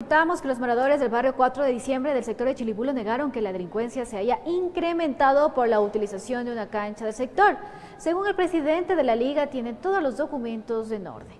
Contamos que los moradores del barrio 4 de diciembre del sector de Chilibulo negaron que la delincuencia se haya incrementado por la utilización de una cancha del sector. Según el presidente de la liga, tiene todos los documentos en orden.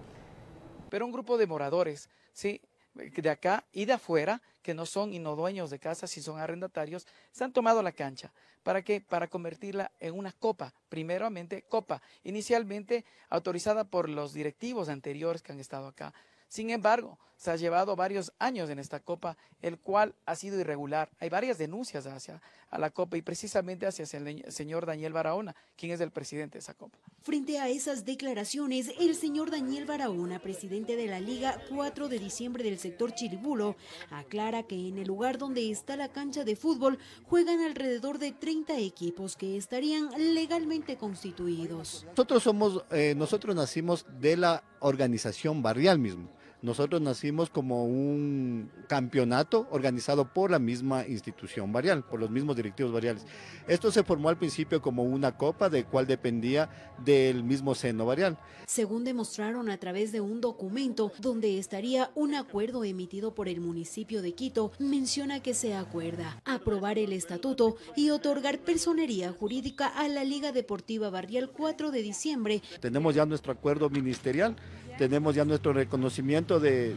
Pero un grupo de moradores, sí, de acá y de afuera, que no son y no dueños de casa, si son arrendatarios, se han tomado la cancha. ¿Para qué? Para convertirla en una copa, primeramente copa, inicialmente autorizada por los directivos anteriores que han estado acá. Sin embargo, se ha llevado varios años en esta Copa, el cual ha sido irregular. Hay varias denuncias hacia a la Copa y precisamente hacia el señor Daniel Barahona, quien es el presidente de esa Copa. Frente a esas declaraciones, el señor Daniel Barahona, presidente de la Liga 4 de diciembre del sector Chiribulo, aclara que en el lugar donde está la cancha de fútbol juegan alrededor de 30 equipos que estarían legalmente constituidos. Nosotros somos, eh, nosotros nacimos de la organización barrial mismo nosotros nacimos como un, campeonato organizado por la misma institución varial, por los mismos directivos variales. Esto se formó al principio como una copa de cual dependía del mismo seno varial. Según demostraron a través de un documento donde estaría un acuerdo emitido por el municipio de Quito, menciona que se acuerda aprobar el estatuto y otorgar personería jurídica a la Liga Deportiva Barrial 4 de diciembre. Tenemos ya nuestro acuerdo ministerial, tenemos ya nuestro reconocimiento de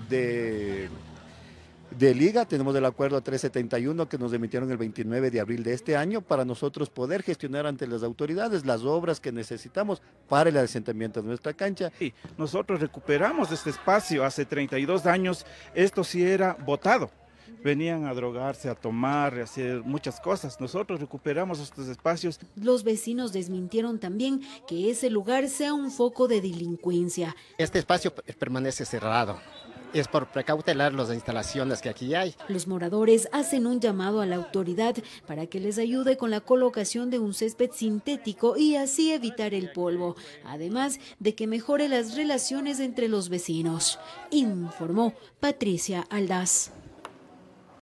de liga. Tenemos el acuerdo 371 que nos emitieron el 29 de abril de este año para nosotros poder gestionar ante las autoridades las obras que necesitamos para el asentamiento de nuestra cancha. Sí, nosotros recuperamos este espacio. Hace 32 años esto sí era votado venían a drogarse, a tomar, a hacer muchas cosas. Nosotros recuperamos estos espacios. Los vecinos desmintieron también que ese lugar sea un foco de delincuencia. Este espacio permanece cerrado es por precautelar las instalaciones que aquí hay. Los moradores hacen un llamado a la autoridad para que les ayude con la colocación de un césped sintético y así evitar el polvo, además de que mejore las relaciones entre los vecinos, informó Patricia Aldaz.